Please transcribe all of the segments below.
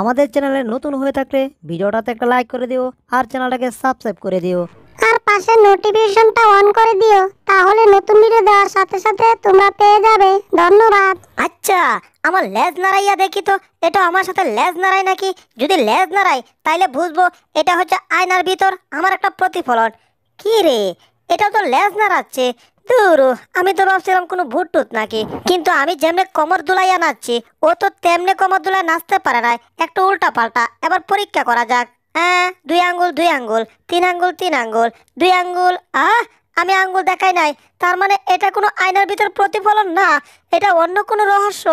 আমাদের চ্যানেলে নতুন হয়ে থাকলে ভিডিওটাতে একটা লাইক করে দিও আর চ্যানেলটাকে সাবস্ক্রাইব করে দিও আর পাশে নোটিফিকেশনটা অন করে দিও তাহলে নতুন ভিডিও দেওয়ার সাথে সাথে তোমরা পেয়ে যাবে ধন্যবাদ আচ্ছা আমার লেজ নাড়াইয়া দেখি তো এটা আমার সাথে লেজ নাড়াই নাকি যদি লেজ নাড়াই তাইলে বুঝবো এটা হচ্ছে আয়নার ভিতর আমার একটা প্রতিফলন কি রে এটা তো লেজ নাড়াচ্ছে আমি তো ভাবছিলাম কোনো ভূত টুত নাকি কিন্তু আমি যেমনে কমর দুলাইয়া নাচছি ও তো তেমনে কমর দুলাই নাচতে পারে না একটু উল্টা পাল্টা এবার পরীক্ষা করা যাক হ্যাঁ দুই আঙ্গুল দুই আঙ্গুল তিন আঙ্গুল তিন আঙ্গুল দুই আঙ্গুল আহ আমি আঙ্গুল দেখাই নাই তার মানে এটা কোনো আয়নার ভিতর প্রতিফলন না এটা অন্য কোনো রহস্য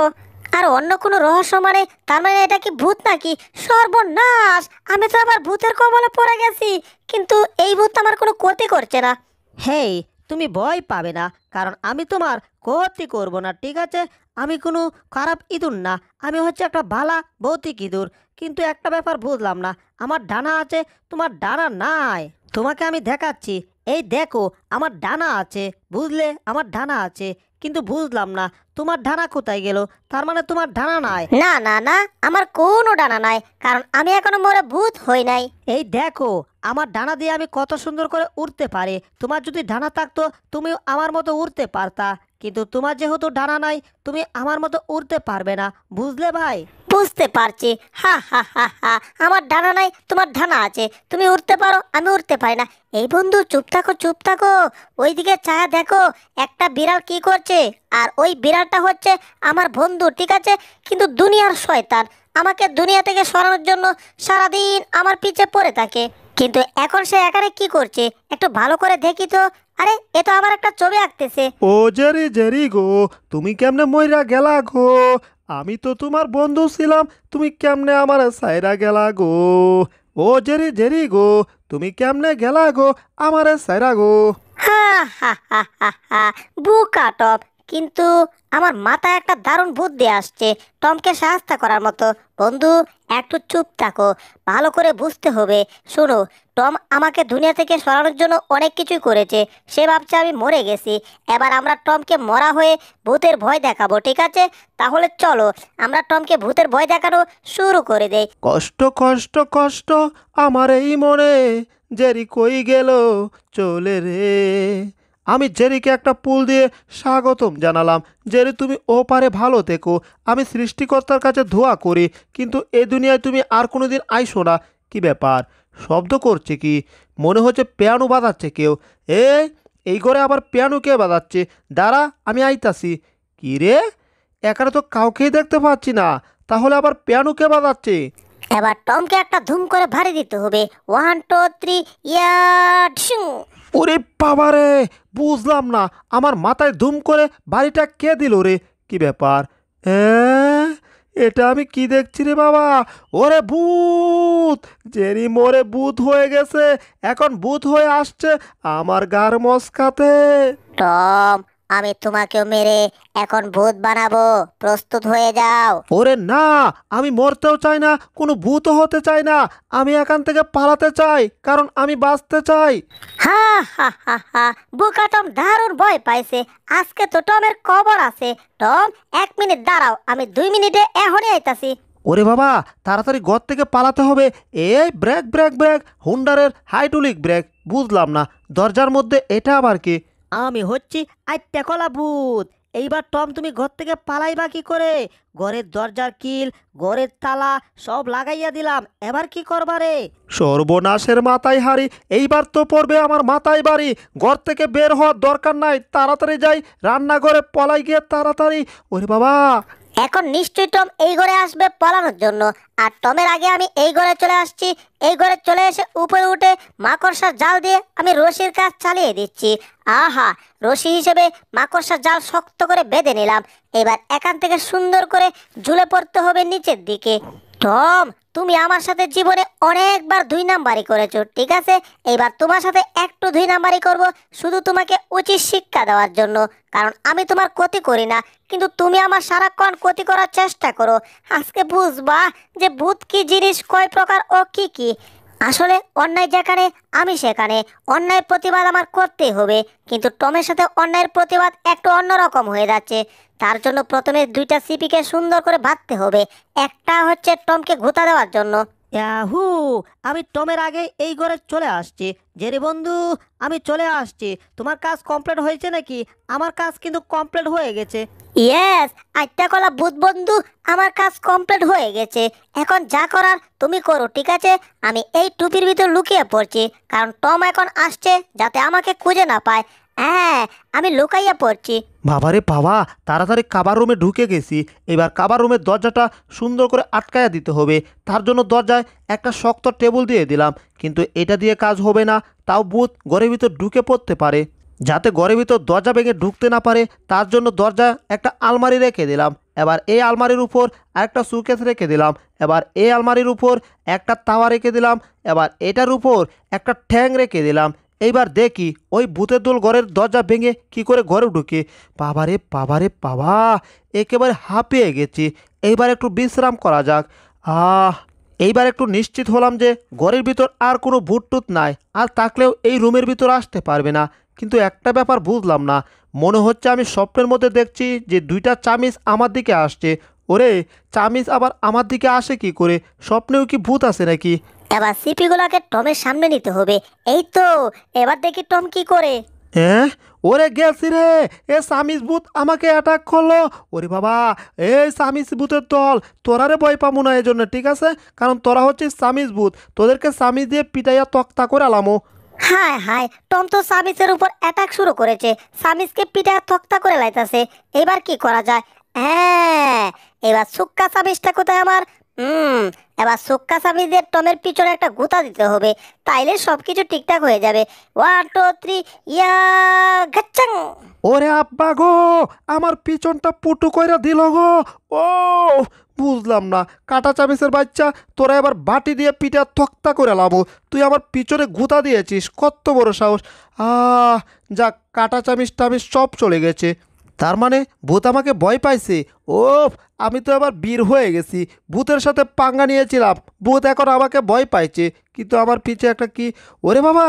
আর অন্য কোনো রহস্য মানে তার মানে এটা কি ভূত নাকি সর্বনাশ আমি তো আবার ভূতের কবলে পড়ে গেছি কিন্তু এই ভূত আমার কোনো ক্ষতি করছে না হেই তুমি ভয় পাবে না কারণ আমি তোমার ক্ষতি করব না ঠিক আছে আমি কোনো খারাপ ইঁদুর না আমি হচ্ছে একটা ভালা ভৌতিক ইঁদুর কিন্তু একটা ব্যাপার বুঝলাম না আমার ডানা আছে তোমার ডানা নাই তোমাকে আমি দেখাচ্ছি এই দেখো আমার ডানা আছে বুঝলে আমার ডানা আছে কিন্তু বুঝলাম না তোমার ডানা কোথায় গেল তার মানে তোমার ডানা নাই না না না আমার কোনো ডানা নাই কারণ আমি এখনো মরে ভূত হই নাই এই দেখো আমার ডানা দিয়ে আমি কত সুন্দর করে উড়তে পারি তোমার যদি ডানা থাকতো তুমি আমার মতো উড়তে পারতা কিন্তু তোমার যেহেতু ডানা নাই তুমি আমার মতো উড়তে পারবে না বুঝলে ভাই বুঝতে পারছি হা হা হা হা আমার ডানা নাই তোমার ডানা আছে তুমি উঠতে পারো আমি উঠতে পারি না এই বন্ধু চুপ থাকো চুপ থাকো ওইদিকে চায়া দেখো একটা বিড়াল কি করছে আর ওই বিড়ালটা হচ্ছে আমার বন্ধু ঠিক আছে কিন্তু দুনিয়ার শয়তান আমাকে দুনিয়া থেকে সরানোর জন্য সারাদিন আমার পিছে পড়ে থাকে কিন্তু এখন সে এখানে কি করছে একটু ভালো করে দেখি তো আরে এ তো আমার একটা ছবি আঁকতেছে ও জারি জারি গো তুমি কেমনে মইরা গেলা গো আমি তো তোমার বন্ধু ছিলাম তুমি কেমনে আমার সাইরা গেলা গো ও জেরি জেরি গো তুমি কেমনে গেলা গো আমারে সাইরা গো হা হা হা হা বুকা টপ কিন্তু আমার মাথায় একটা দারুণ বুদ্ধি আসছে টমকে সাহায্য করার মতো বন্ধু একটু চুপ থাকো ভালো করে বুঝতে হবে শোনো টম আমাকে দুনিয়া থেকে সরানোর জন্য অনেক কিছুই করেছে সে ভাবছে আমি মরে গেছি এবার আমরা টমকে মরা হয়ে ভূতের ভয় দেখাবো ঠিক আছে তাহলে চলো আমরা টমকে ভূতের ভয় দেখানো শুরু করে দেই কষ্ট কষ্ট কষ্ট আমার এই মনে জেরি কই গেল চলে রে আমি জেরিকে একটা পুল দিয়ে স্বাগতম জানালাম জেরি তুমি ও পারে ভালো থেকো আমি সৃষ্টিকর্তার কাছে ধোয়া করি কিন্তু এ দুনিয়ায় তুমি আর কোনো দিন আইসো না কী ব্যাপার শব্দ করছে কি মনে হচ্ছে পিয়ানো বাজাচ্ছে কেউ এ এই ঘরে আবার পিয়ানো কে বাজাচ্ছে দাঁড়া আমি আইতাসি কি রে এখানে তো কাউকেই দেখতে পাচ্ছি না তাহলে আবার পিয়ানো কে বাজাচ্ছে এবার টমকে একটা ধুম করে ভারী দিতে হবে ওয়ান টু থ্রি ইয়া ওরে বাবারে বুঝলাম না আমার মাথায় ধুম করে বাড়িটা কে দিল রে কি ব্যাপার হ্যাঁ এটা আমি কি দেখছি রে বাবা ওরে ভূত জেনি মোরে ভূত হয়ে গেছে এখন ভূত হয়ে আসছে আমার গার মস্কাতে টম আমি তোমাকেও মেরে এখন ভূত বানাবো প্রস্তুত হয়ে যাও ওরে না আমি মরতেও চাই না কোনো ভূত হতে চাই না আমি এখান থেকে পালাতে চাই কারণ আমি বাঁচতে চাই হা হা হা হা বোকা টম দারুণ ভয় পাইছে আজকে তো টমের কবর আছে টম এক মিনিট দাঁড়াও আমি দুই মিনিটে এখনই আইতাছি ওরে বাবা তাড়াতাড়ি ঘর থেকে পালাতে হবে এই ব্রেক ব্রেক ব্রেক হুন্ডারের হাইড্রোলিক ব্রেক বুঝলাম না দরজার মধ্যে এটা আবার কি আমি হচ্ছি আইট্যা কলা ভূত এইবার টম তুমি ঘর থেকে পালাইবা কি করে ঘরের দরজার কিল ঘরের তালা সব লাগাইয়া দিলাম এবার কি করবারে রে সর্বনাশের মাথায় হারি এইবার তো পড়বে আমার মাথায় বাড়ি ঘর থেকে বের হওয়ার দরকার নাই তাড়াতাড়ি যাই রান্নাঘরে পলাই গিয়ে তাড়াতাড়ি ওরে বাবা এখন নিশ্চয়ই টম এই ঘরে আসবে পালানোর জন্য আর টমের আগে আমি এই ঘরে চলে আসছি এই ঘরে চলে এসে উপরে উঠে মাকড়সার জাল দিয়ে আমি রশির কাজ চালিয়ে দিচ্ছি আহা রশি হিসেবে মাকড়সার জাল শক্ত করে বেঁধে নিলাম এবার এখান থেকে সুন্দর করে ঝুলে পড়তে হবে নিচের দিকে টম তুমি আমার সাথে জীবনে অনেকবার দুই নাম্বারি করেছো ঠিক আছে এবার তোমার সাথে একটু দুই নাম্বারি করব শুধু তোমাকে উচিত শিক্ষা দেওয়ার জন্য কারণ আমি তোমার ক্ষতি করি না কিন্তু তুমি আমার সারাক্ষণ ক্ষতি করার চেষ্টা করো আজকে বুঝবা যে ভূত কি জিনিস কয় প্রকার ও কি কি আসলে অন্যায় যেখানে আমি সেখানে অন্যায় প্রতিবাদ আমার করতেই হবে কিন্তু টমের সাথে অন্যায়ের প্রতিবাদ একটু অন্যরকম হয়ে যাচ্ছে তার জন্য প্রথমে দুইটা সিপিকে সুন্দর করে ভাজতে হবে একটা হচ্ছে টমকে ঘুতা দেওয়ার জন্য হু আমি টমের আগে এই ঘরে চলে আসছি জেরি বন্ধু আমি চলে আসছি তোমার কাজ কমপ্লিট হয়েছে নাকি আমার কাজ কিন্তু কমপ্লিট হয়ে গেছে ইয়েস আটটা কলা বুধ বন্ধু আমার কাজ কমপ্লিট হয়ে গেছে এখন যা করার তুমি করো ঠিক আছে আমি এই টুপির ভিতর লুকিয়ে পড়ছি কারণ টম এখন আসছে যাতে আমাকে খুঁজে না পায় হ্যাঁ আমি লুকাইয়া পড়ছি বাবারে বাবা তাড়াতাড়ি কাবার রুমে ঢুকে গেছি এবার কাবার রুমের দরজাটা সুন্দর করে আটকায়া দিতে হবে তার জন্য দরজায় একটা শক্ত টেবিল দিয়ে দিলাম কিন্তু এটা দিয়ে কাজ হবে না তাও বুথ ঘরের ভিতর ঢুকে পড়তে পারে যাতে ঘরের ভিতর দরজা ভেঙে ঢুকতে না পারে তার জন্য দরজা একটা আলমারি রেখে দিলাম এবার এই আলমারির উপর একটা সুকেস রেখে দিলাম এবার এই আলমারির উপর একটা তাওয়া রেখে দিলাম এবার এটার উপর একটা ঠ্যাং রেখে দিলাম এইবার দেখি ওই ভূতের দোল ঘরের দরজা ভেঙে কি করে ঘরে ঢুকে বাবা রে বাবা রে বাবা একেবারে হাঁপিয়ে গেছি এইবার একটু বিশ্রাম করা যাক আহ এইবার একটু নিশ্চিত হলাম যে ঘরের ভিতর আর কোনো ভুটটুত নাই আর থাকলেও এই রুমের ভিতর আসতে পারবে না কিন্তু একটা ব্যাপার বুঝলাম না মনে হচ্ছে আমি স্বপ্নের মধ্যে দেখছি যে দুইটা চামিজ আমার দিকে আসছে ওরে চামিজ আবার আমার দিকে আসে কি করে স্বপ্নেও কি ভূত আছে নাকি এবার সিপিগুলোকে টমের সামনে নিতে হবে এই তো এবার দেখি টম কি করে হ্যাঁ ওরে গেছি রে এ সামিস বুথ আমাকে অ্যাটাক করলো ওরে বাবা এই সামিস বুথের দল তোরা রে ভয় পাবো না এই জন্য ঠিক আছে কারণ তোরা হচ্ছে সামিস বুথ তোদেরকে সামিস দিয়ে পিটাইয়া তক্তা করে আলামো হায় হায় টম তো সামিসের উপর অ্যাটাক শুরু করেছে সামিসকে পিটাইয়া তক্তা করে লাইতাছে এবার কি করা যায় হ্যাঁ এবার সুক্কা সামিসটা কোথায় আমার হুম এবার সুক্কা স্বামীদের টমের পিছনে একটা গুতা দিতে হবে তাইলে সব কিছু ঠিকঠাক হয়ে যাবে ওয়ান টু থ্রি ইয়া গাচ্চাং ওরে আব্বা গো আমার পিছনটা পুটু কইরা দিল গো ও বুঝলাম না কাটা চামিসের বাচ্চা তোরা এবার বাটি দিয়ে পিঠা থকতা করে লাভ তুই আমার পিছনে গুতা দিয়েছিস কত বড় সাহস আহ যাক কাটা চামিস টামিস সব চলে গেছে তার মানে ভূত আমাকে ভয় পাইছে ও আমি তো আবার বীর হয়ে গেছি ভূতের সাথে পাঙ্গা নিয়েছিলাম ভূত এখন আমাকে ভয় পাইছে কিন্তু আমার পিছে একটা কি ওরে বাবা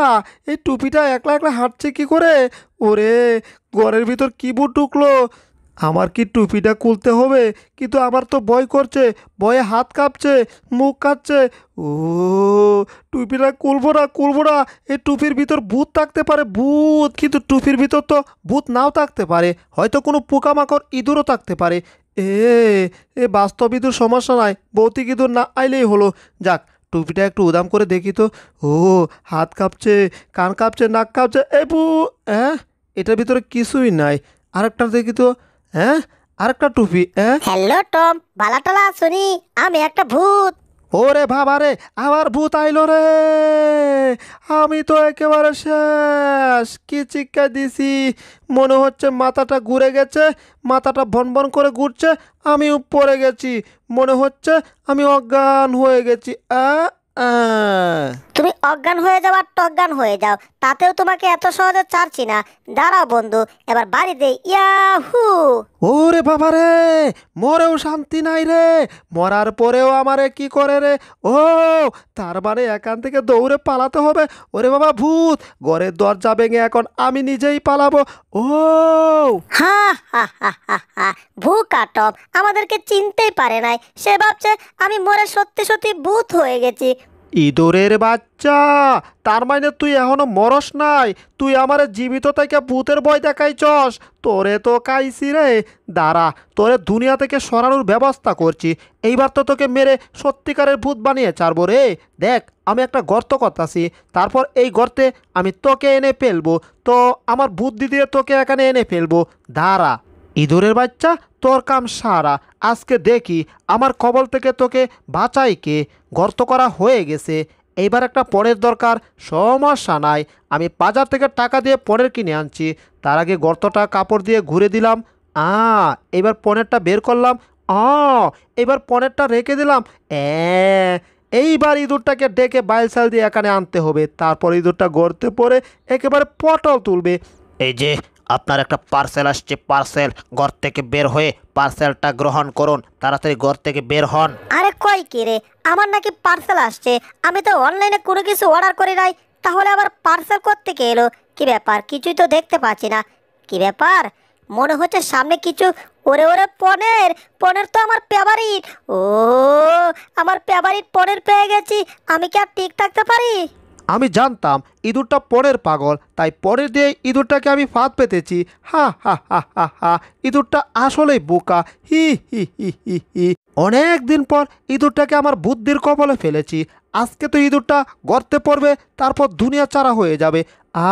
এই টুপিটা একলা একলা হাঁটছে কি করে ওরে ঘরের ভিতর কি বুট ঢুকলো আমার কি টুপিটা খুলতে হবে কিন্তু আমার তো ভয় করছে ভয়ে হাত কাঁপছে মুখ কাঁপছে ও টুপিটা কুলবো না কুলবো না এই টুপির ভিতর ভূত থাকতে পারে ভূত কিন্তু টুপির ভিতর তো ভূত নাও থাকতে পারে হয়তো কোনো পোকামাকড় ইঁদুরও থাকতে পারে এ এ বাস্তব ইঁদুর সমস্যা নাই ভৌতিক ইঁদুর না আইলেই হলো যাক টুপিটা একটু উদাম করে দেখি তো ও হাত কাঁপছে কান কাঁপছে নাক কাঁপছে এ বু হ্যাঁ এটার ভিতরে কিছুই নাই আরেকটা দেখি তো হ্যাঁ আর একটা টুপি হ্যাঁ হ্যালো টম বালাটালা শুনি আমি একটা ভূত ওরে বাবা রে আবার ভূত আইলো রে আমি তো একেবারে শেষ কি চিক্কা দিছি মনে হচ্ছে মাথাটা ঘুরে গেছে মাথাটা ভনভন করে ঘুরছে আমি পড়ে গেছি মনে হচ্ছে আমি অজ্ঞান হয়ে গেছি আ তুমি অজ্ঞান হয়ে যাও আর টজ্ঞান হয়ে যাও তাতেও তোমাকে এত সহজে ছাড়ছি না দাঁড়াও বন্ধু এবার বাড়িতে ইয়াহু ওরে বাবা রে মরেও শান্তি নাই রে মরার পরেও আমারে কি করে রে ও তার মানে এখান থেকে দৌড়ে পালাতে হবে ওরে বাবা ভূত ঘরের দরজা ভেঙে এখন আমি নিজেই পালাবো ও হা হা হা হা আমাদেরকে চিনতেই পারে নাই সে ভাবছে আমি মরে সত্যি সত্যি ভূত হয়ে গেছি ইঁদুরের বাচ্চা তার মানে তুই এখনো মরস নাই তুই আমার জীবিত থেকে ভূতের বই দেখাইছস তোরে তো কাইছি রে দাঁড়া তোরে দুনিয়া থেকে সরানোর ব্যবস্থা করছি এইবার তো তোকে মেরে সত্যিকারের ভূত বানিয়ে চারবো রে দেখ আমি একটা গর্ত করতাছি তারপর এই গর্তে আমি তোকে এনে ফেলবো তো আমার বুদ্ধি দিয়ে তোকে এখানে এনে ফেলবো দাঁড়া ইঁদুরের বাচ্চা তোর কাম সারা আজকে দেখি আমার কবল থেকে তোকে বাঁচাই কে গর্ত করা হয়ে গেছে এইবার একটা পরের দরকার সমস্যা নাই আমি বাজার থেকে টাকা দিয়ে পরের কিনে আনছি তার আগে গর্তটা কাপড় দিয়ে ঘুরে দিলাম আ এবার পনেরটা বের করলাম আ এবার পনেরটা রেখে দিলাম এ এইবার ইঁদুরটাকে ডেকে বাইল সাল দিয়ে এখানে আনতে হবে তারপর ইঁদুরটা গর্তে পরে একেবারে পটল তুলবে এই যে আপনার একটা পার্সেল আসছে পার্সেল ঘর থেকে বের হয়ে পার্সেলটা গ্রহণ করুন তাড়াতাড়ি ঘর থেকে বের হন আরে কয় কি রে আমার নাকি পার্সেল আসছে আমি তো অনলাইনে কোনো কিছু অর্ডার করি নাই তাহলে আবার পার্সেল থেকে এলো কি ব্যাপার কিছুই তো দেখতে পাচ্ছি না কি ব্যাপার মনে হচ্ছে সামনে কিছু ওরে ওরে পনের পনের তো আমার ফেভারিট ও আমার ফেভারিট পনের পেয়ে গেছি আমি কি আর ঠিক থাকতে পারি আমি জানতাম ইঁদুরটা পরের পাগল তাই পরে দিয়ে ইঁদুরটাকে আমি ফাঁদ পেতেছি হা হা হা হা হা ইঁদুরটা আসলেই বোকা হি হি হি হি হি অনেক দিন পর ইঁদুরটাকে আমার বুদ্ধির কবলে ফেলেছি আজকে তো ইঁদুরটা গর্তে পড়বে তারপর দুনিয়া চারা হয়ে যাবে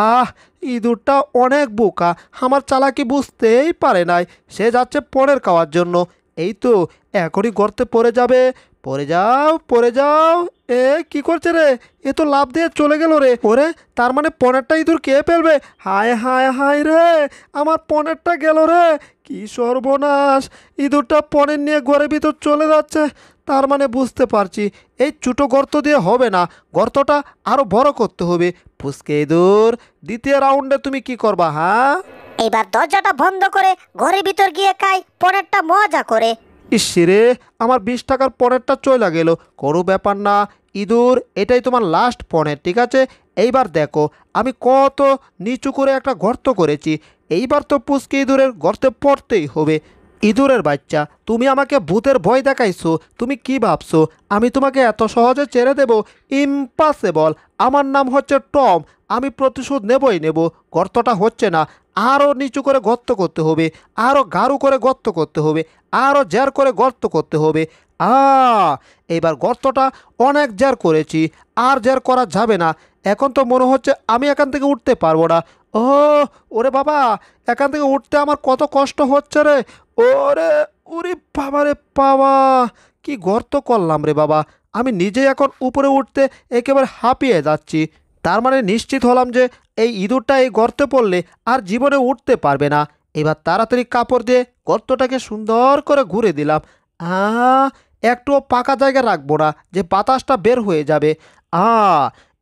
আহ ইঁদুরটা অনেক বোকা আমার চালাকি বুঝতেই পারে নাই সে যাচ্ছে পরের খাওয়ার জন্য এই তো এখনই গর্তে পড়ে যাবে পরে যাও পরে যাও এ কি করছে রে এ তো লাভ দিয়ে চলে গেল রে ওরে তার মানে পনেরটা ইঁদুর কে ফেলবে হায় হায় হায় রে আমার পনেরটা গেল রে কি সর্বনাশ ইঁদুরটা পনের নিয়ে ঘরের ভিতর চলে যাচ্ছে তার মানে বুঝতে পারছি এই ছোটো গর্ত দিয়ে হবে না গর্তটা আরও বড় করতে হবে ফুসকে ইঁদুর দ্বিতীয় রাউন্ডে তুমি কি করবা হ্যাঁ এবার দরজাটা বন্ধ করে ঘরের ভিতর গিয়ে খাই পনেরটা মজা করে ইসিরে আমার বিশ টাকার পনেরটা চলে গেল কোনো ব্যাপার না ইঁদুর এটাই তোমার লাস্ট পনের ঠিক আছে এইবার দেখো আমি কত নিচু করে একটা গর্ত করেছি এইবার তো পুচকে ইঁদুরের গর্তে পড়তেই হবে ইঁদুরের বাচ্চা তুমি আমাকে ভূতের ভয় দেখাইছো তুমি কি ভাবছো আমি তোমাকে এত সহজে ছেড়ে দেব ইম্পসিবল আমার নাম হচ্ছে টম আমি প্রতিশোধ নেবই নেব গর্তটা হচ্ছে না আরও নিচু করে গর্ত করতে হবে আরও গাঢ় করে গর্ত করতে হবে আরও জ্যার করে গর্ত করতে হবে আ এবার গর্তটা অনেক জ্যার করেছি আর জ্যার করা যাবে না এখন তো মনে হচ্ছে আমি এখান থেকে উঠতে পারবো না ও ওরে বাবা এখান থেকে উঠতে আমার কত কষ্ট হচ্ছে রে ওরে ওরে বাবা রে বাবা কি গর্ত করলাম রে বাবা আমি নিজে এখন উপরে উঠতে একেবারে হাঁপিয়ে যাচ্ছি তার মানে নিশ্চিত হলাম যে এই ইঁদুরটা এই গর্তে পড়লে আর জীবনে উঠতে পারবে না এবার তাড়াতাড়ি কাপড় দিয়ে গর্তটাকে সুন্দর করে ঘুরে দিলাম আ একটুও পাকা জায়গা রাখবো না যে বাতাসটা বের হয়ে যাবে আ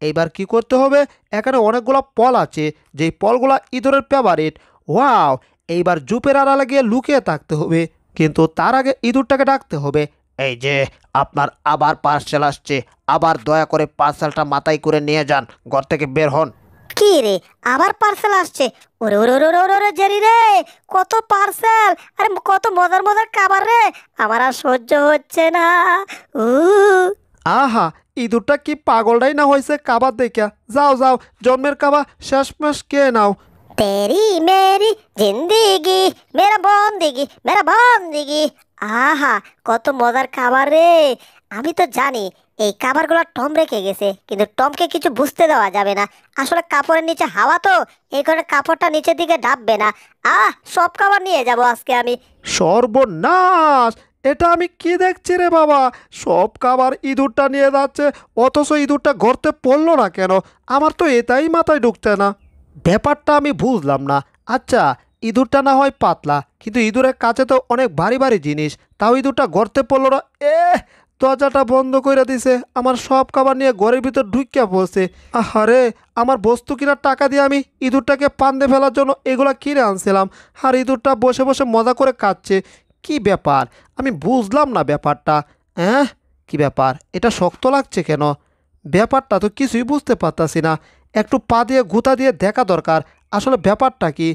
এইবার কি করতে হবে এখানে অনেকগুলো পল আছে যেই পলগুলো ইঁদুরের ফেভারিট ওয়াও এইবার জুপের আড়ালে গিয়ে লুকিয়ে থাকতে হবে কিন্তু তার আগে ইঁদুরটাকে ডাকতে হবে এই যে আপনার আবার পার্সেল আসছে আবার দয়া করে পার্সেলটা মাথায় করে নিয়ে যান ঘর থেকে বের হন কি রে আবার পার্সেল আসছে ওরে ওরে ওরে ওরে ওরে জেরি রে কত পার্সেল আরে কত মজার মজার খাবার রে আমার আর সহ্য হচ্ছে না উ আহা ইঁদুরটা কি পাগলটাই না হয়েছে কাবার দেখা যাও যাও জন্মের কাবা শেষমেশ কে নাও তেরি মেরি জিন্দিগি মেরা বন্দিগি মেরা বন্দিগি আহা কত মজার খাবার রে আমি তো জানি এই খাবারগুলো টম রেখে গেছে কিন্তু টমকে কিছু বুঝতে দেওয়া যাবে না আসলে কাপড়ের নিচে হাওয়া তো এই করে কাপড়টা নিচের দিকে ডাববে না আহ সব খাবার নিয়ে যাব আজকে আমি সর্বনাশ এটা আমি কি দেখছি রে বাবা সব খাবার ইঁদুরটা নিয়ে যাচ্ছে অথচ ইঁদুরটা গর্তে পড়লো না কেন আমার তো এটাই মাথায় ঢুকতে না ব্যাপারটা আমি বুঝলাম না আচ্ছা ইঁদুরটা না হয় পাতলা কিন্তু ইঁদুরের কাছে তো অনেক ভারী ভারী জিনিস তাও ইঁদুরটা গর্তে পড়লো না এ দরজাটা বন্ধ করে দিছে আমার সব খাবার নিয়ে ঘরের ভিতর ঢুকিয়া পড়ছে আরে আমার বস্তু কেনার টাকা দিয়ে আমি ইঁদুরটাকে পান্দে ফেলার জন্য এগুলা কিনে আনছিলাম আর ইঁদুরটা বসে বসে মজা করে কাচ্ছে কি ব্যাপার আমি বুঝলাম না ব্যাপারটা হ্যাঁ কি ব্যাপার এটা শক্ত লাগছে কেন ব্যাপারটা তো কিছুই বুঝতে পারতাছি না একটু পা দিয়ে গুতা দিয়ে দেখা দরকার আসলে ব্যাপারটা কি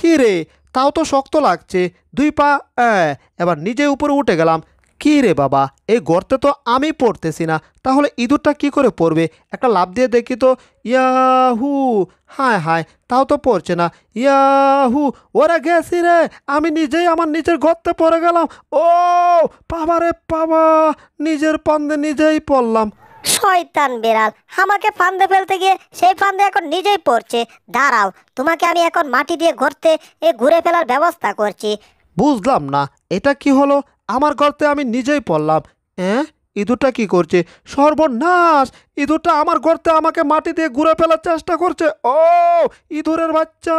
কী রে তাও তো শক্ত লাগছে দুই পা এবার নিজে উপরে উঠে গেলাম কী রে বাবা এই গর্তে তো আমি পড়তেছি না তাহলে ইঁদুরটা কি করে পড়বে একটা লাভ দিয়ে দেখি তো ইয়াহু হায় হায় তাও তো পড়ছে না ইয়াহু ওরা গেছি রে আমি নিজেই আমার নিজের গর্তে পড়ে গেলাম ও পাবারে রে নিজের পান্দে নিজেই পড়লাম শয়তান বেড়াল আমাকে ফান্দে ফেলতে গিয়ে সেই ফান্দে এখন নিজেই পড়ছে দাঁড়াও তোমাকে আমি এখন মাটি দিয়ে ঘুরতে এ ঘুরে ফেলার ব্যবস্থা করছি বুঝলাম না এটা কি হলো আমার গর্তে আমি নিজেই পড়লাম হ্যাঁ ইঁদুরটা কি করছে সর্বনাশ ইঁদুরটা আমার গর্তে আমাকে মাটি দিয়ে ঘুরে ফেলার চেষ্টা করছে ও ইঁদুরের বাচ্চা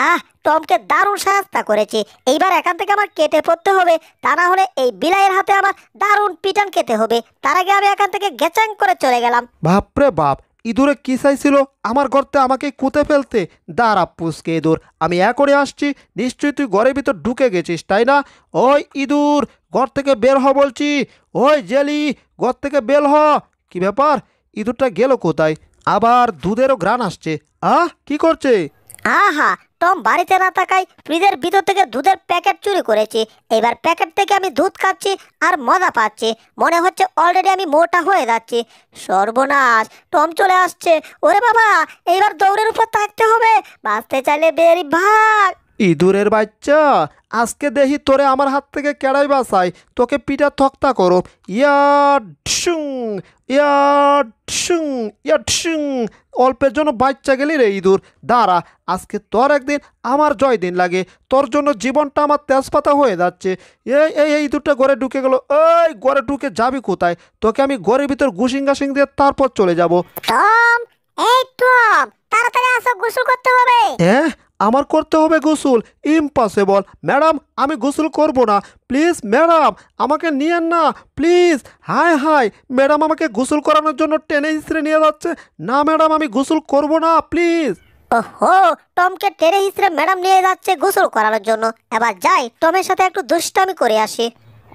আহ টমকে দারুণ সাহায্য করেছি এইবার এখান থেকে আমার কেটে পড়তে হবে তা না হলে এই বিলাইয়ের হাতে আমার দারুণ পিটান কেটে হবে তার আগে আমি এখান থেকে গেচাং করে চলে গেলাম বাপরে বাপ ইঁদুরে কি চাইছিল আমার গর্তে আমাকে কুঁতে ফেলতে দাঁড়া পুষকে ইঁদুর আমি করে আসছি নিশ্চয়ই তুই ঘরের ভিতর ঢুকে গেছিস তাই না ওই ইঁদুর ঘর থেকে বের হ বলছি ওই জেলি ঘর থেকে বের হ কি ব্যাপার ইঁদুরটা গেল কোথায় আবার দুধেরও ঘ্রাণ আসছে আহ কি করছে আহা টম বাড়িতে না থাকায় ফ্রিজের ভিতর থেকে দুধের প্যাকেট চুরি করেছি এবার প্যাকেট থেকে আমি দুধ খাচ্ছি আর মজা পাচ্ছি মনে হচ্ছে অলরেডি আমি মোটা হয়ে যাচ্ছি সর্বনাশ টম চলে আসছে ওরে বাবা এইবার দৌড়ের উপর থাকতে হবে বাঁচতে চাইলে বেরি ভাগ ইঁদুরের বাচ্চা আজকে দেখি তোরে আমার হাত থেকে কেড়াই বাসাই তোকে পিঠা থক্তা করো ইয়াডসুং ইয়াডসুং অল্পের জন্য বাচ্চা গেলি রে ইঁদুর দাঁড়া আজকে তোর একদিন আমার জয় দিন লাগে তোর জন্য জীবনটা আমার তেজপাতা হয়ে যাচ্ছে এই এই এই ইঁদুরটা গড়ে ঢুকে গেল এই গড়ে ঢুকে যাবি কোথায় তোকে আমি গড়ের ভিতর গুসিং গাসিং দিয়ে তারপর চলে যাবো গোসল করতে হবে হ্যাঁ আমার করতে হবে গোসল ইম্পসিবল ম্যাডাম আমি গোসল করব না প্লিজ ম্যাডাম আমাকে নিয়েন না প্লিজ হায় হায় ম্যাডাম আমাকে গোসল করানোর জন্য টেনে হিসড়ে নিয়ে যাচ্ছে না ম্যাডাম আমি গোসল করব না প্লিজ ওহো টমকে টেনে হিসড়ে ম্যাডাম নিয়ে যাচ্ছে গোসল করানোর জন্য এবার যাই টমের সাথে একটু দুষ্টামি করে আসি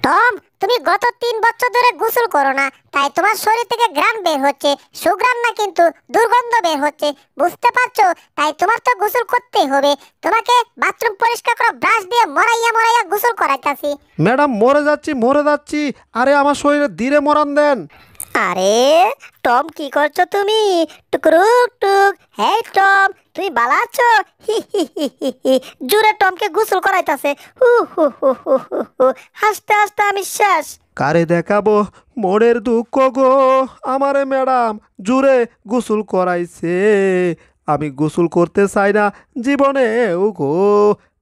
টম তুমি গত তিন বছর ধরে গোসল করো না তাই তোমার শরীর থেকে ঘ্রাণ বের হচ্ছে সুগ্রাম না কিন্তু দুর্গন্ধ বের হচ্ছে বুঝতে পারছো তাই তোমার তো গোসল করতেই হবে তোমাকে বাথরুম পরিষ্কার করে ব্রাশ দিয়ে মরাইয়া মরাইয়া গোসল করাইতাছি ম্যাডাম মরে যাচ্ছি মরে যাচ্ছি আরে আমার শরীরে ধীরে মরান দেন আরে টম কি করছো তুমি টুকরুক টুক হে টম তুই বালা আছো জোরে টমকে গোসল করাইতাছে হু হু হু হু হু হু হাসতে হাসতে আমি শেষ কারে দেখাবো মোড়ের দুঃখ গো আমারে ম্যাডাম জুরে গোসল করাইছে আমি গোসল করতে চাই না ও গো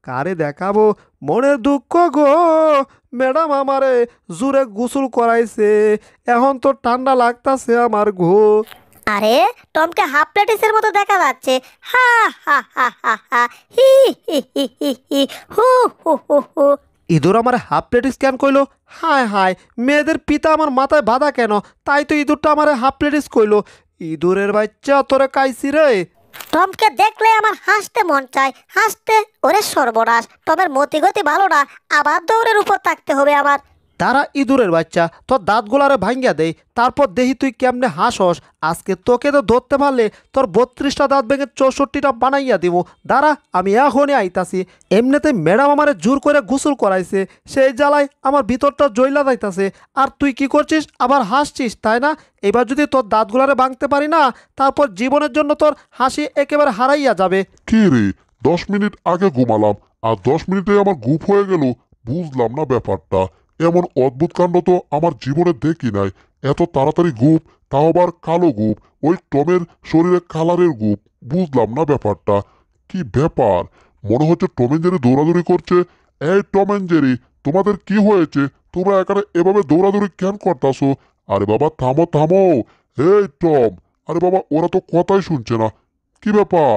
কারে দেখাবো মনের দুঃখ গো ম্যাডাম আমারে জুরে গোসল করাইছে এখন তো ঠান্ডা লাগতাছে আমার ঘো আরে টমকে হাফ প্লেটিসের মতো দেখা যাচ্ছে হা হা হা হা হা হি হি হি হি হি হু হু হু হু ইঁদুর আমার হাফ প্লেটিস স্ক্যান কইলো হায় হায় মেয়েদের পিতা আমার মাথায় বাধা কেন তাই তো ইঁদুরটা আমার হাফ প্লেটিস কইলো ইঁদুরের বাচ্চা তোরে কাইছি রে টমকে দেখলে আমার হাসতে মন চায় হাসতে ওরে সর্বনাশ টমের মতিগতি ভালো না আবার দৌড়ের উপর থাকতে হবে আমার তারা ইঁদুরের বাচ্চা তোর দাঁতগুলারে ভাঙ্গিয়া দেয় তারপর দেহি তুই কেমনে হাসস আজকে তোকে তো ধরতে পারলে তোর বত্রিশটা দাঁত ভেঙে চৌষট্টিটা বানাইয়া দিব দাঁড়া আমি এখনই আইতাছি এমনিতে ম্যাডাম আমারে জোর করে গুসল করাইছে সেই জ্বালায় আমার ভিতরটা জইলা যাইতাছে আর তুই কি করছিস আবার হাসছিস তাই না এবার যদি তোর দাঁতগুলারে ভাঙতে পারি না তারপর জীবনের জন্য তোর হাসি একেবারে হারাইয়া যাবে কি রে দশ মিনিট আগে ঘুমালাম আর দশ মিনিটে আমার গুপ হয়ে গেল বুঝলাম না ব্যাপারটা এমন অদ্ভুত কাণ্ড তো আমার জীবনে দেখি নাই এত তাড়াতাড়ি গুপ তাও আবার কালো গুপ ওই টমের শরীরে কালারের গুপ বুঝলাম না ব্যাপারটা কি ব্যাপার মনে হচ্ছে টমেঞ্জেরি দৌড়াদৌড়ি করছে এই টমেঞ্জেরি তোমাদের কি হয়েছে তোমরা এখানে এভাবে দৌড়াদৌড়ি কেন করতাছো আরে বাবা থামো থামো এই টম আরে বাবা ওরা তো কথাই শুনছে না কি ব্যাপার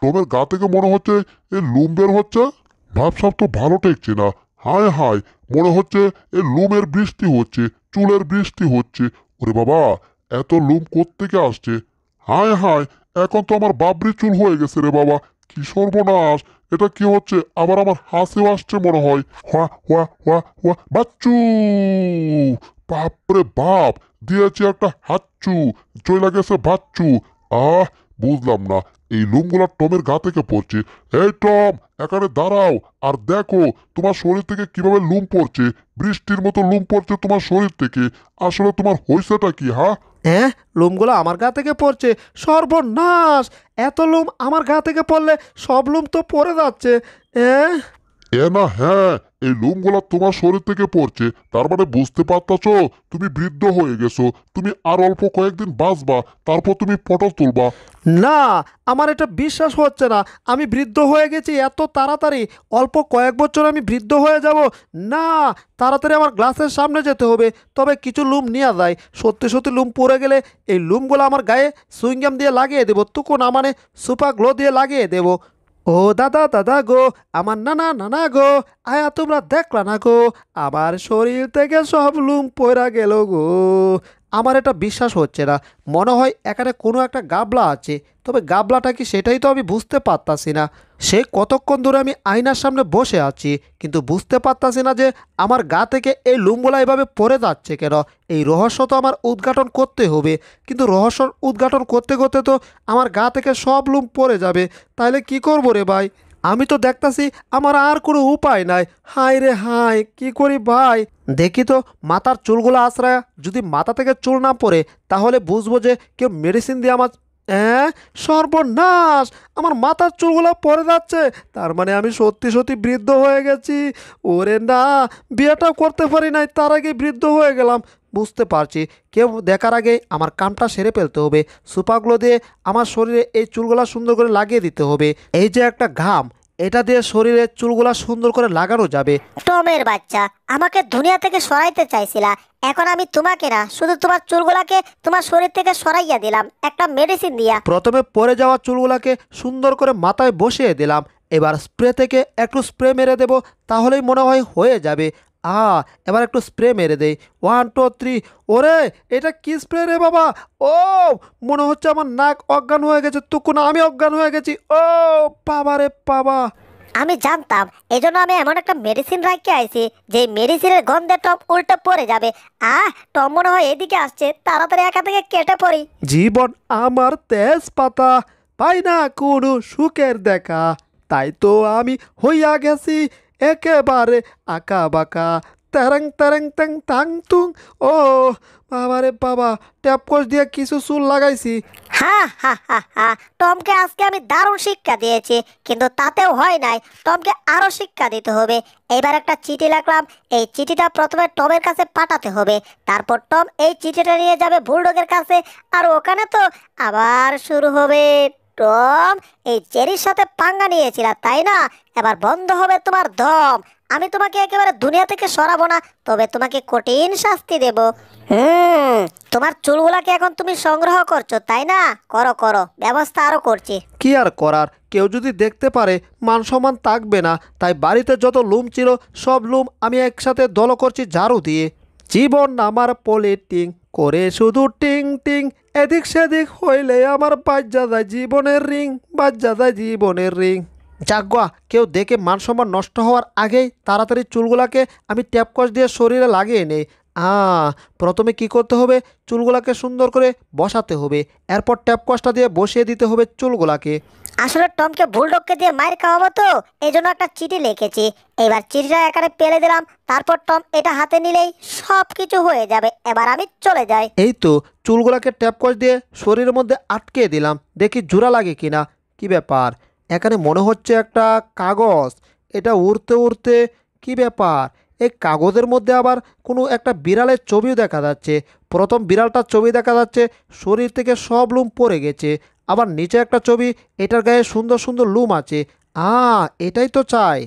টমের গা থেকে মনে হচ্ছে এই লুম বের হচ্ছে ভাবসাব তো ভালো টেকছে না হায় হায় মনে হচ্ছে এ লুমের বৃষ্টি হচ্ছে চুলের বৃষ্টি হচ্ছে ওরে বাবা এত লুম কোত্থেকে আসছে হায় হায় এখন তো আমার বাবরি চুল হয়ে গেছে রে বাবা কি সর্বনাশ এটা কি হচ্ছে আবার আমার হাসিও আসছে মনে হয় বাচ্চু বাপরে বাপ দিয়েছি একটা হাচ্চু চলে গেছে বাচ্চু আহ বুঝলাম না এই লোমগুলা টমের গা থেকে পড়ছে এই টম এখানে দাঁড়াও আর দেখো তোমার শরীর থেকে কিভাবে লুম পড়ছে বৃষ্টির মতো লুম পড়ছে তোমার শরীর থেকে আসলে তোমার হইসেটা কি হ্যাঁ হ্যাঁ লোমগুলো আমার গা থেকে পড়ছে সর্বনাশ এত লোম আমার গা থেকে পড়লে সব লোম তো পড়ে যাচ্ছে হ্যাঁ এ না হ্যাঁ এই লোমগুলা তোমার শরীর থেকে পড়ছে তার মানে বুঝতে পারতাছ তুমি বৃদ্ধ হয়ে গেছো তুমি আর অল্প কয়েকদিন বাঁচবা তারপর তুমি ফটো তুলবা না আমার এটা বিশ্বাস হচ্ছে না আমি বৃদ্ধ হয়ে গেছি এত তাড়াতাড়ি অল্প কয়েক বছর আমি বৃদ্ধ হয়ে যাব না তাড়াতাড়ি আমার গ্লাসের সামনে যেতে হবে তবে কিছু লুম নিয়ে যায় সত্যি সত্যি লুম পড়ে গেলে এই লুমগুলো আমার গায়ে সুইংগাম দিয়ে লাগিয়ে দেবো তখন মানে সুপার গ্লো দিয়ে লাগিয়ে দেবো ও দাদা দাদা গো আমার নানা নানা গো আয়া তোমরা দেখলা না গো আমার শরীর থেকে সব লুম পয়রা গেল গো আমার এটা বিশ্বাস হচ্ছে না মনে হয় এখানে কোনো একটা গাবলা আছে তবে গাবলাটা কি সেটাই তো আমি বুঝতে পারতাছি না সে কতক্ষণ ধরে আমি আয়নার সামনে বসে আছি কিন্তু বুঝতে পারতাছি না যে আমার গা থেকে এই লুমগুলা এভাবে পরে যাচ্ছে কেন এই রহস্য তো আমার উদ্ঘাটন করতে হবে কিন্তু রহস্য উদ্ঘাটন করতে করতে তো আমার গা থেকে সব লুম পড়ে যাবে তাহলে কি করবো রে ভাই আমি তো দেখতাছি আমার আর কোনো উপায় নাই হায় রে হায় কি করি ভাই দেখি তো মাথার চুলগুলো আশ্রয় যদি মাথা থেকে চুল না পড়ে তাহলে বুঝবো যে কেউ মেডিসিন দিয়ে আমার হ্যাঁ সর্বনাশ আমার মাথার চুলগুলো পরে যাচ্ছে তার মানে আমি সত্যি সত্যি বৃদ্ধ হয়ে গেছি ওরে না বিয়েটা করতে পারি নাই তার আগে বৃদ্ধ হয়ে গেলাম বুঝতে পারছি কেউ দেখার আগে আমার কামটা সেরে ফেলতে হবে সুপাগুলো দিয়ে আমার শরীরে এই চুলগুলো সুন্দর করে লাগিয়ে দিতে হবে এই যে একটা ঘাম এটা দিয়ে শরীরের চুলগুলা সুন্দর করে লাগানো যাবে টমের বাচ্চা আমাকে দুনিয়া থেকে সরাইতে চাইছিলা এখন আমি তোমাকে না শুধু তোমার চুলগুলাকে তোমার শরীর থেকে সরাইয়া দিলাম একটা মেডিসিন দিয়া প্রথমে পরে যাওয়া চুলগুলাকে সুন্দর করে মাথায় বসিয়ে দিলাম এবার স্প্রে থেকে একটু স্প্রে মেরে দেব তাহলেই মনে হয় হয়ে যাবে আহা এবার একটু স্প্রে মেরে দেই ওয়ান টু থ্রি ওরে এটা কি স্প্রে রে বাবা ও মনে হচ্ছে আমার নাক অজ্ঞান হয়ে গেছে তুকুন আমি অজ্ঞান হয়ে গেছি ও বাবা রে বাবা আমি জানতাম এজন্য আমি এমন একটা মেডিসিন রাখি আইছি যে মেডিসিনের গন্ধে টপ উল্টে পড়ে যাবে আ টম মনে হয় এদিকে আসছে তাড়াতাড়ি একা থেকে কেটে পড়ি জীবন আমার তেজ পাতা পাই না কোনো সুখের দেখা তাই তো আমি হইয়া গেছি একেবারে আঁকা বাঁকা তারাং তারাং তাং তাং তুং ও রে বাবা ট্যাপ কোষ দিয়ে কিছু চুল লাগাইছি হা হা হা হা টমকে আজকে আমি দারুণ শিক্ষা দিয়েছি কিন্তু তাতেও হয় নাই টমকে আরও শিক্ষা দিতে হবে এবার একটা চিঠি লাগলাম এই চিঠিটা প্রথমে টমের কাছে পাঠাতে হবে তারপর টম এই চিঠিটা নিয়ে যাবে বুলডগের কাছে আর ওখানে তো আবার শুরু হবে টম এই চেরির সাথে পাঙ্গা নিয়েছিল তাই না এবার বন্ধ হবে তোমার দম আমি তোমাকে একেবারে দুনিয়া থেকে সরাবো না তবে তোমাকে কঠিন শাস্তি দেব হুম তোমার চুলগুলাকে এখন তুমি সংগ্রহ করছো তাই না করো করো ব্যবস্থা আরও করছি কি আর করার কেউ যদি দেখতে পারে মান সম্মান থাকবে না তাই বাড়িতে যত লুম ছিল সব লুম আমি একসাথে দল করছি ঝাড়ু দিয়ে জীবন আমার পলিটিং করে শুধু টিং টিং এদিক সেদিক হইলে আমার বাজ্জাদা জীবনের রিং বাজ্জাদা জীবনের রিং জাগুয়া কেউ দেখে মান সম্মান নষ্ট হওয়ার আগেই তাড়াতাড়ি চুলগুলাকে আমি ট্যাপকস দিয়ে শরীরে লাগিয়ে নেই আ প্রথমে কি করতে হবে চুলগুলাকে সুন্দর করে বসাতে হবে এরপর ট্যাপ কষ্টা দিয়ে বসিয়ে দিতে হবে চুলগুলাকে আসলে টমকে ভুলডককে দিয়ে মায়ের খাওয়াবো তো এই জন্য একটা চিঠি লিখেছি এবার চিঠিটা এখানে পেলে দিলাম তারপর টম এটা হাতে নিলেই সব কিছু হয়ে যাবে এবার আমি চলে যাই এই তো চুলগুলাকে ট্যাপ কষ দিয়ে শরীরের মধ্যে আটকে দিলাম দেখি জোড়া লাগে কিনা কি ব্যাপার এখানে মনে হচ্ছে একটা কাগজ এটা উড়তে উড়তে কি ব্যাপার এই কাগজের মধ্যে আবার কোনো একটা বিড়ালের ছবিও দেখা যাচ্ছে প্রথম বিড়ালটার ছবি দেখা যাচ্ছে শরীর থেকে সব লুম পড়ে গেছে আবার নিচে একটা ছবি এটার গায়ে সুন্দর সুন্দর লুম আছে আ এটাই তো চাই